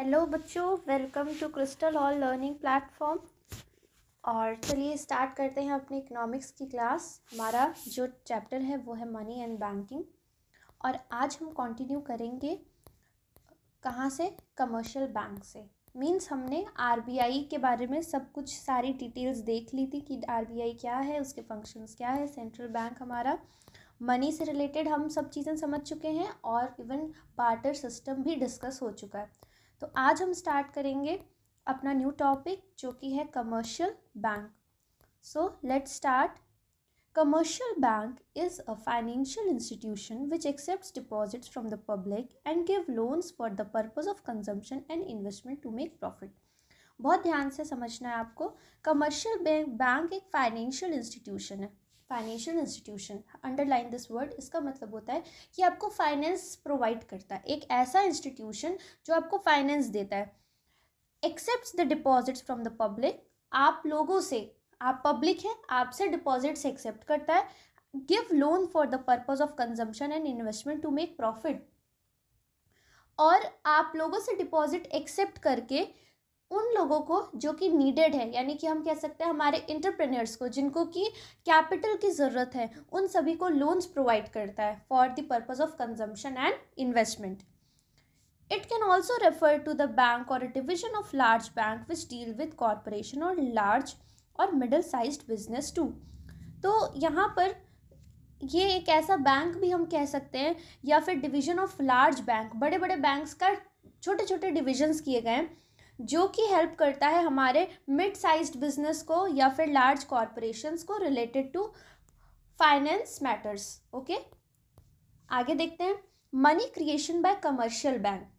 hello बच्चों welcome to crystal hall learning platform और चलिए स्टार्ट करते हैं अपने इकोनॉमिक्स की क्लास हमारा जो चैप्टर है वो है मनी एंड बैंकिंग और आज हम कंटिन्यू करेंगे कहाँ से कमर्शियल बैंक से मींस हमने आरबीआई के बारे में सब कुछ सारी डिटेल्स देख ली थी कि आरबीआई क्या है उसके फंक्शंस क्या है सेंट्रल बैंक हमारा मनी से रिलेटेड हम सब चीज़ें समझ चुके हैं और इवन बार्टर सिस्टम भी डिस्कस हो चुका है तो आज हम स्टार्ट करेंगे अपना न्यू टॉपिक जो कि है commercial bank so let start commercial bank is a financial institution which accept deposits from the public and give loans for the purpose of consumption and investment to make profit बहुत ध्यान से समझना है आपको commercial bank bank एक financial institution है financial institution underline this word इसका मतलब होता है कि आपको फाइनेंस प्रोवाइड करता है एक ऐसा इंस्टीट्यूशन जो आपको फाइनेंस देता है accept the deposits from the public आप लोगों से आप पब्लिक हैं आपसे डिपॉजिट्स एक्सेप्ट करता है give loan for the purpose of consumption and investment to make profit और आप लोगों से डिपॉजिट एक्सेप्ट करके उन लोगों को जो कि नीडेड है यानी कि हम कह सकते हैं हमारे इंटरप्रेन्योर्स को जिनको कि कैपिटल की ज़रूरत है उन सभी को लोन्स प्रोवाइड करता है for the purpose of consumption and investment it can also refer to the bank or a division of large bank which deal with corporation or large और मिडल साइज बिजनेस टू तो यहाँ पर ये एक ऐसा bank भी हम कह सकते हैं या फिर डिवीजन ऑफ लार्ज बैंक बड़े बड़े बैंक्स का छोटे छोटे डिविजन्स किए गए हैं जो कि हेल्प करता है हमारे मिड साइज बिजनेस को या फिर लार्ज कॉरपोरेशंस को related to finance matters okay आगे देखते हैं money creation by commercial bank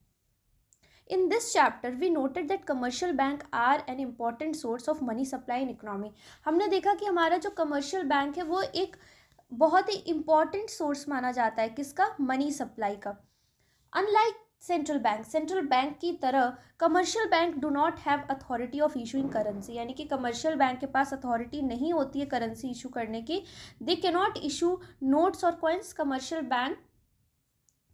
in this chapter we noted that commercial bank are an important source of money supply in economy हमने देखा कि हमारा जो कमर्शियल बैंक है वो एक बहुत ही इम्पॉर्टेंट सोर्स माना जाता है किसका मनी सप्लाई का unlike central bank central bank की तरह commercial bank do not have authority of issuing currency यानी कि कमर्शियल बैंक के पास अथॉरिटी नहीं होती है करेंसी इशू करने की दे के नॉट इशू नोट्स और कॉइन्स कमर्शियल बैंक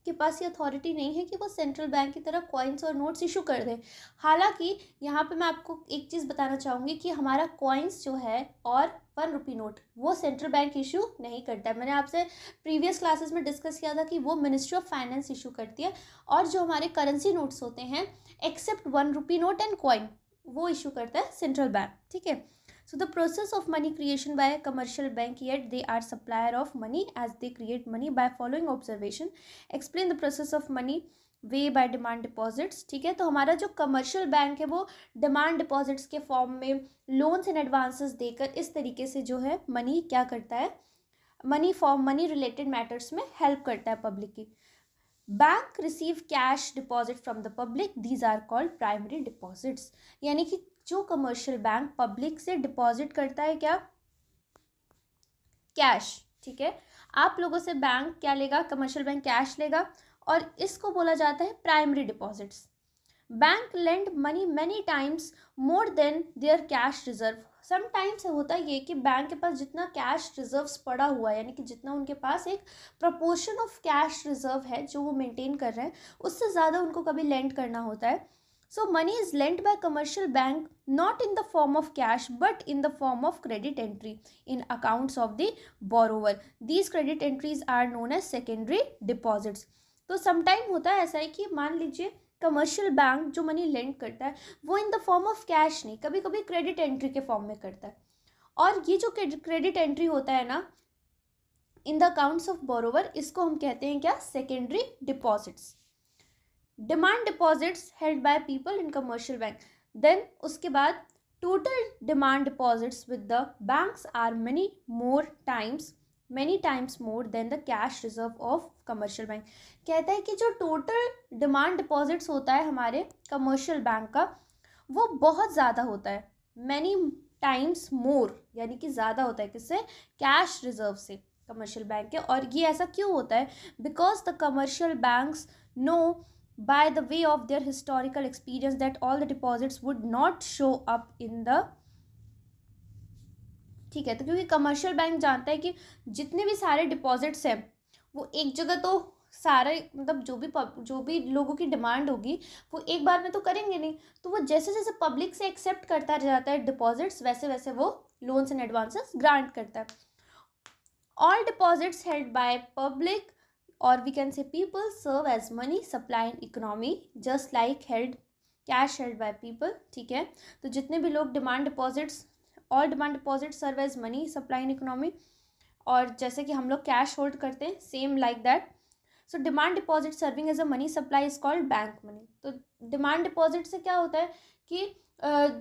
के पास ये अथॉरिटी नहीं है कि वो सेंट्रल बैंक की तरह कॉइन्स और नोट्स इशू कर दें हालांकि यहाँ पे मैं आपको एक चीज़ बताना चाहूँगी कि हमारा कॉइन्स जो है और वन रुपी नोट वो सेंट्रल बैंक इशू नहीं करता है मैंने आपसे प्रीवियस क्लासेस में डिस्कस किया था कि वो मिनिस्ट्री ऑफ फाइनेंस इशू करती है और जो हमारे करेंसी नोट्स होते हैं except one rupee note and coin वो इशू करता है सेंट्रल बैंक ठीक है so the process of money creation by commercial bank yet they are supplier of money as they create money by following observation explain the process of money way by demand deposits ठीक है तो हमारा जो commercial bank है वो demand deposits के form में loans and advances देकर इस तरीके से जो है मनी क्या करता है money form money related matters में हेल्प करता है पब्लिक की bank receive cash deposit from the public these are called primary deposits यानी कि जो कमर्शियल बैंक पब्लिक से डिपॉजिट करता है क्या कैश ठीक है आप लोगों से बैंक क्या लेगा कमर्शियल बैंक कैश लेगा और इसको बोला जाता है primary deposits bank lend money many times more than their cash reserve sometimes होता ये कि बैंक के पास जितना कैश रिज़र्व पड़ा हुआ है यानी कि जितना उनके पास एक प्रपोर्शन ऑफ कैश रिजर्व है जो वो मेंटेन कर रहे हैं उससे ज़्यादा उनको कभी लेंड करना होता है so money is lend by commercial bank not in the form of cash but in the form of credit entry in accounts of the borrower these credit entries are known as secondary deposits तो sometime होता है ऐसा है कि मान लीजिए commercial bank जो money lend करता है वो in the form of cash नहीं कभी कभी क्रेडिट एंट्री के फॉर्म में करता है और ये जो क्रेडिट एंट्री होता है ना in the accounts of borrower इसको हम कहते हैं क्या secondary deposits demand deposits held by people in commercial bank then उसके बाद total demand deposits with the banks are many more times many times more than the cash reserve of commercial bank कहता है कि जो total demand deposits होता है हमारे commercial bank का वो बहुत ज़्यादा होता है मैनी टाइम्स मोर यानी कि ज़्यादा होता है किससे कैश रिजर्व से कमर्शियल बैंक के और ये ऐसा क्यों होता है because the commercial banks know by the way of their historical experience that all the deposits would not show up in the ठीक है तो क्योंकि कमर्शियल बैंक जानता है कि जितने भी सारे डिपॉजिट्स हैं वो एक जगह तो सारे मतलब जो भी जो भी लोगों की डिमांड होगी वो एक बार में तो करेंगे नहीं तो वो जैसे जैसे पब्लिक से एक्सेप्ट करता जाता है डिपॉजिट्स वैसे वैसे वो लोन्स एंड एडवांसेस ग्रांट करता है all deposits held by public और we can say people serve as money supply and economy just like held cash held by people ठीक है तो जितने भी लोग demand deposits all demand deposit serve as money supply in economy और जैसे कि हम लोग कैश होल्ड करते हैं same like that so demand deposit serving as a money supply is called bank money तो डिमांड डिपॉजिट से क्या होता है कि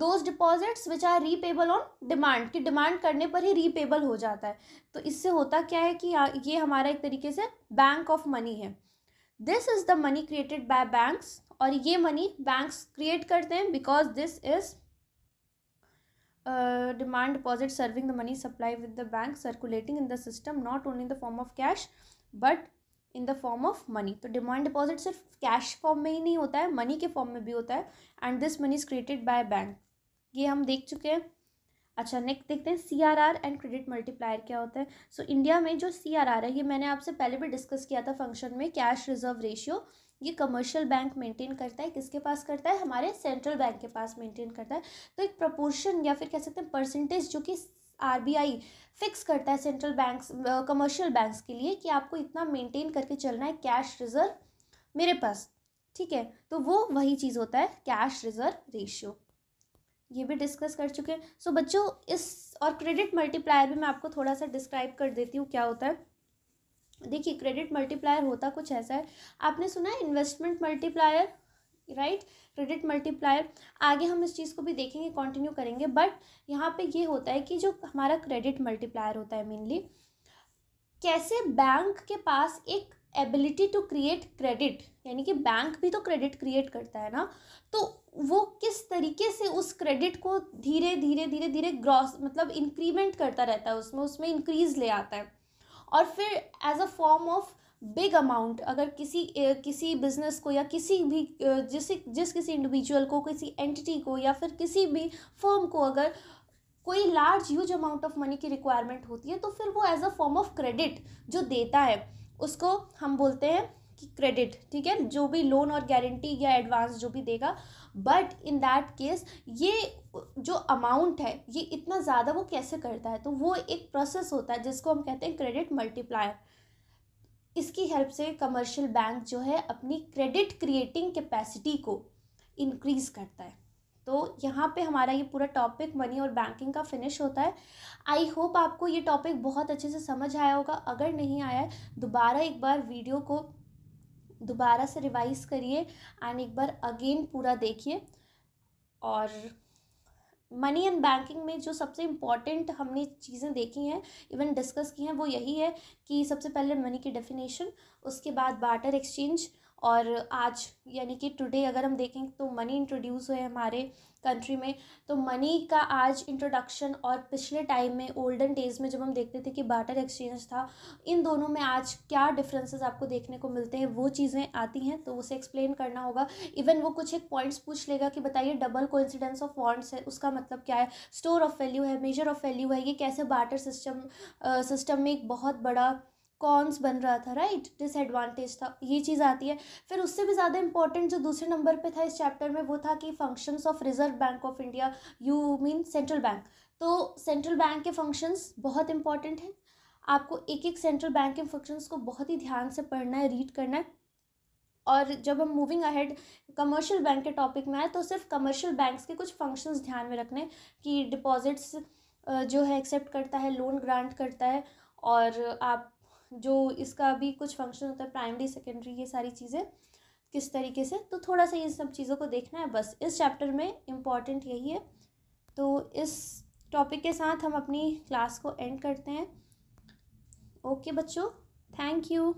those deposits which are repayable on demand कि डिमांड करने पर ही रीपेबल हो जाता है तो इससे होता क्या है कि ये हमारा एक तरीके से बैंक ऑफ मनी है this is the money created by banks और ये मनी बैंक्स क्रिएट करते हैं because this is uh, demand deposit serving the money supply with the bank circulating in the system not only in the form of cash but in the form of money तो demand deposit सिर्फ cash form में ही नहीं होता है money के form में भी होता है and this money is created by bank ये हम देख चुके हैं अच्छा नेक्स्ट देखते हैं C R R and credit multiplier क्या होता है सो so, इंडिया में जो सी आर आर है ये मैंने आपसे पहले भी डिस्कस किया था फंक्शन में कैश रिजर्व रेशियो ये कमर्शियल बैंक मेंटेन करता है किसके पास करता है हमारे सेंट्रल बैंक के पास मेंटेन करता है तो एक प्रपोर्शन या फिर कह सकते हैं परसेंटेज जो कि आर फिक्स करता है सेंट्रल बैंक्स कमर्शियल बैंक्स के लिए कि आपको इतना मेनटेन करके चलना है कैश रिजर्व मेरे पास ठीक है तो वो वही चीज़ होता है कैश रिजर्व रेशियो ये भी डिस्कस कर चुके हैं सो बच्चों इस और क्रेडिट मल्टीप्लायर भी मैं आपको थोड़ा सा डिस्क्राइब कर देती हूँ क्या होता है देखिए क्रेडिट मल्टीप्लायर होता कुछ ऐसा है आपने सुना है investment multiplier right credit multiplier आगे हम इस चीज़ को भी देखेंगे कंटिन्यू करेंगे बट यहाँ पे ये होता है कि जो हमारा क्रेडिट मल्टीप्लायर होता है मेनली कैसे बैंक के पास एक एबिलिटी टू क्रिएट क्रेडिट यानी कि बैंक भी तो क्रेडिट क्रिएट करता है ना तो वो किस तरीके से उस क्रेडिट को धीरे धीरे धीरे धीरे ग्रॉस मतलब इंक्रीमेंट करता रहता है उसमें उसमें इंक्रीज ले आता है और फिर as a form of big amount अगर किसी किसी बिजनेस को या किसी भी जिस जिस किसी इंडिविजुअल को किसी एंटिटी को या फिर किसी भी फर्म को अगर कोई large huge amount of money की रिक्वायरमेंट होती है तो फिर वो as a form of credit जो देता है उसको हम बोलते हैं की क्रेडिट ठीक है जो भी लोन और गारंटी या एडवांस जो भी देगा बट इन दैट केस ये जो अमाउंट है ये इतना ज़्यादा वो कैसे करता है तो वो एक प्रोसेस होता है जिसको हम कहते हैं क्रेडिट मल्टीप्लायर इसकी हेल्प से कमर्शियल बैंक जो है अपनी क्रेडिट क्रिएटिंग कैपेसिटी को इनक्रीज करता है तो यहाँ पे हमारा ये पूरा टॉपिक मनी और बैंकिंग का फिनिश होता है आई होप आपको ये टॉपिक बहुत अच्छे से समझ आया होगा अगर नहीं आया है दोबारा एक बार वीडियो को दोबारा से रिवाइज़ करिए एंड एक बार अगेन पूरा देखिए और मनी एंड बैंकिंग में जो सबसे इम्पॉर्टेंट हमने चीज़ें देखी हैं इवन डिस्कस की हैं वो यही है कि सबसे पहले मनी की डेफिनेशन उसके बाद बाटर एक्सचेंज और आज यानी कि टुडे अगर हम देखें तो मनी इंट्रोड्यूस हुए हमारे कंट्री में तो मनी का आज इंट्रोडक्शन और पिछले टाइम में ओल्डन डेज में जब हम देखते थे कि बाटर एक्सचेंज था इन दोनों में आज क्या डिफरेंसेस आपको देखने को मिलते हैं वो चीज़ें आती हैं तो उसे एक्सप्लेन करना होगा इवन वो कुछ एक पॉइंट्स पूछ लेगा कि बताइए डबल कोइंसिडेंस ऑफ वॉन्ट्स है उसका मतलब क्या है स्टोर ऑफ वैल्यू है मेजर ऑफ वैल्यू है ये कैसे बाटर सिस्टम सिस्टम में एक बहुत बड़ा कॉन्स बन रहा था राइट डिसएडवांटेज था ये चीज़ आती है फिर उससे भी ज़्यादा इंपॉर्टेंट जो दूसरे नंबर पे था इस चैप्टर में वो था कि functions of Reserve Bank of India you mean central bank तो सेंट्रल बैंक के फंक्शंस बहुत इंपॉर्टेंट हैं आपको एक एक सेंट्रल बैंक के फंक्शंस को बहुत ही ध्यान से पढ़ना है रीड करना है और जब हम मूविंग अहेड कमर्शियल बैंक के टॉपिक में आए तो सिर्फ कमर्शियल बैंक्स के कुछ फंक्शंस ध्यान में रखने कि डिपॉजिट्स जो है एक्सेप्ट करता है लोन ग्रांट करता है और आप जो इसका भी कुछ फंक्शन होता है प्राइमरी सेकेंडरी ये सारी चीज़ें किस तरीके से तो थोड़ा सा इन सब चीज़ों को देखना है बस इस चैप्टर में इम्पॉर्टेंट यही है तो इस टॉपिक के साथ हम अपनी क्लास को एंड करते हैं ओके बच्चों थैंक यू